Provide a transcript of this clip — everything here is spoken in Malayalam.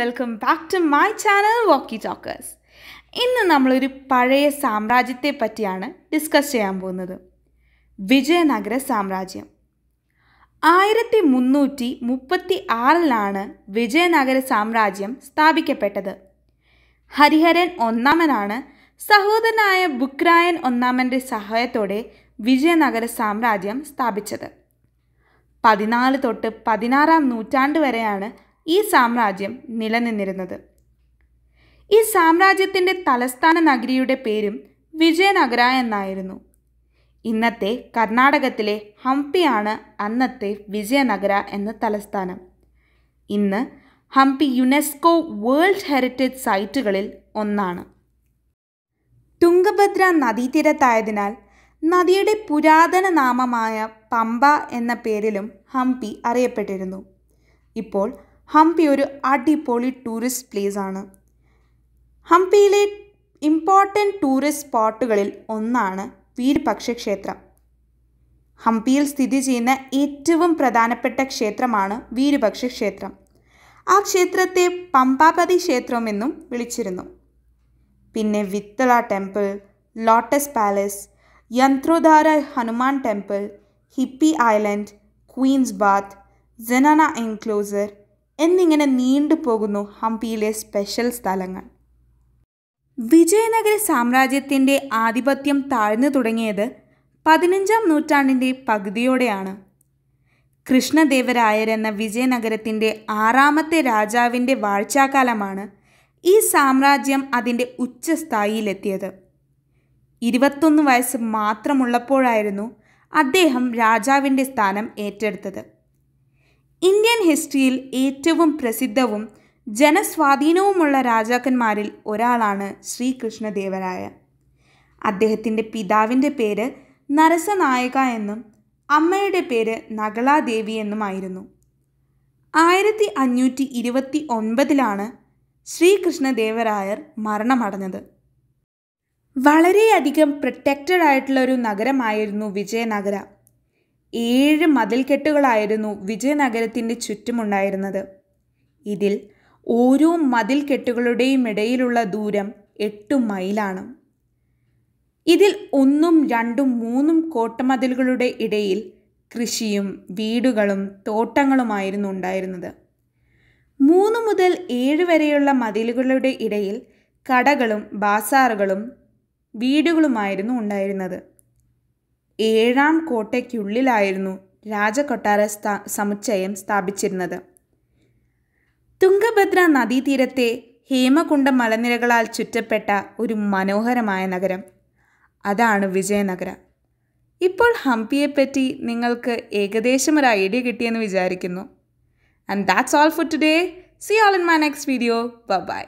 welcome back to my channel walkie talkers ഇന്ന് നമ്മളൊരു പഴയ സാമ്രാജ്യത്തെ പറ്റിയാണ് ഡിസ്കസ് ചെയ്യാൻ പോകുന്നത് വിജയനഗര സാമ്രാജ്യം ആയിരത്തി മുന്നൂറ്റി മുപ്പത്തി ആറിലാണ് വിജയനഗര സാമ്രാജ്യം സ്ഥാപിക്കപ്പെട്ടത് ഹരിഹരൻ ഒന്നാമനാണ് സഹോദരനായ ബുക്രായൻ ഒന്നാമൻ്റെ സഹായത്തോടെ വിജയനഗര സാമ്രാജ്യം സ്ഥാപിച്ചത് പതിനാല് തൊട്ട് പതിനാറാം നൂറ്റാണ്ട് വരെയാണ് ഈ സാമ്രാജ്യം നിലനിന്നിരുന്നത് ഈ സാമ്രാജ്യത്തിൻ്റെ തലസ്ഥാന നഗരിയുടെ പേരും വിജയനഗര എന്നായിരുന്നു ഇന്നത്തെ കർണാടകത്തിലെ ഹംപിയാണ് അന്നത്തെ വിജയനഗര എന്ന തലസ്ഥാനം ഇന്ന് ഹംപി യുനെസ്കോ വേൾഡ് ഹെറിറ്റേജ് സൈറ്റുകളിൽ ഒന്നാണ് തുംഗഭദ്ര നദീതീരത്തായതിനാൽ നദിയുടെ പുരാതന നാമമായ പമ്പ എന്ന പേരിലും ഹംപി അറിയപ്പെട്ടിരുന്നു ഇപ്പോൾ ഹംപി ഒരു അടിപൊളി ടൂറിസ്റ്റ് പ്ലേസ് ആണ് ഹംപിയിലെ ഇമ്പോർട്ടൻ്റ് ടൂറിസ്റ്റ് സ്പോട്ടുകളിൽ ഒന്നാണ് വീരപക്ഷ ക്ഷേത്രം ഹംപിയിൽ സ്ഥിതി ചെയ്യുന്ന ഏറ്റവും പ്രധാനപ്പെട്ട ക്ഷേത്രമാണ് വീരപക്ഷ ക്ഷേത്രം ആ ക്ഷേത്രത്തെ പമ്പാപതി ക്ഷേത്രമെന്നും വിളിച്ചിരുന്നു പിന്നെ Vittala temple lotus palace Yantrodhara Hanuman temple hippie island queen's bath Zanana enclosure എന്നിങ്ങനെ പോകുന്നു ഹംപിയിലെ സ്പെഷ്യൽ സ്ഥലങ്ങൾ വിജയനഗര സാമ്രാജ്യത്തിൻ്റെ ആധിപത്യം താഴ്ന്നു തുടങ്ങിയത് പതിനഞ്ചാം നൂറ്റാണ്ടിൻ്റെ പകുതിയോടെയാണ് കൃഷ്ണദേവരായർ എന്ന വിജയനഗരത്തിൻ്റെ ആറാമത്തെ രാജാവിൻ്റെ വാഴ്ചാകാലമാണ് ഈ സാമ്രാജ്യം അതിൻ്റെ ഉച്ചസ്ഥായിയിലെത്തിയത് ഇരുപത്തൊന്ന് വയസ്സ് മാത്രമുള്ളപ്പോഴായിരുന്നു അദ്ദേഹം രാജാവിൻ്റെ സ്ഥാനം ഏറ്റെടുത്തത് ഹിസ്റ്ററിയിൽ ഏറ്റവും പ്രസിദ്ധവും ജനസ്വാധീനവുമുള്ള രാജാക്കന്മാരിൽ ഒരാളാണ് ശ്രീകൃഷ്ണദേവരായ അദ്ദേഹത്തിൻ്റെ പിതാവിൻ്റെ പേര് നരസനായക എന്നും അമ്മയുടെ പേര് നഗളാദേവി എന്നുമായിരുന്നു ആയിരത്തി അഞ്ഞൂറ്റി ഇരുപത്തി ഒൻപതിലാണ് ശ്രീകൃഷ്ണദേവരായർ മരണമടഞ്ഞത് വളരെയധികം പ്രൊട്ടക്റ്റഡ് ആയിട്ടുള്ള ഒരു നഗരമായിരുന്നു വിജയനഗര ഏഴ് മതിൽക്കെട്ടുകളായിരുന്നു വിജയനഗരത്തിൻ്റെ ചുറ്റുമുണ്ടായിരുന്നത് ഇതിൽ ഓരോ മതിൽക്കെട്ടുകളുടെയും ഇടയിലുള്ള ദൂരം എട്ട് മൈലാണ് ഇതിൽ ഒന്നും രണ്ടും മൂന്നും കോട്ടമതിലുകളുടെ ഇടയിൽ കൃഷിയും വീടുകളും തോട്ടങ്ങളുമായിരുന്നു ഉണ്ടായിരുന്നത് മൂന്ന് മുതൽ ഏഴ് വരെയുള്ള മതിലുകളുടെ ഇടയിൽ കടകളും ബാസാറുകളും വീടുകളുമായിരുന്നു ഉണ്ടായിരുന്നത് ഏഴാം കോട്ടയ്ക്കുള്ളിലായിരുന്നു രാജകൊട്ടാര സ്ഥാ സമുച്ചയം സ്ഥാപിച്ചിരുന്നത് തുംഗഭദ്ര നദീതീരത്തെ ഹേമകുണ്ട മലനിരകളാൽ ചുറ്റപ്പെട്ട ഒരു മനോഹരമായ നഗരം അതാണ് വിജയനഗരം ഇപ്പോൾ ഹംപിയെപ്പറ്റി നിങ്ങൾക്ക് ഏകദേശം ഒരു ഐഡിയ കിട്ടിയെന്ന് വിചാരിക്കുന്നു and that's all for today see all in my next video by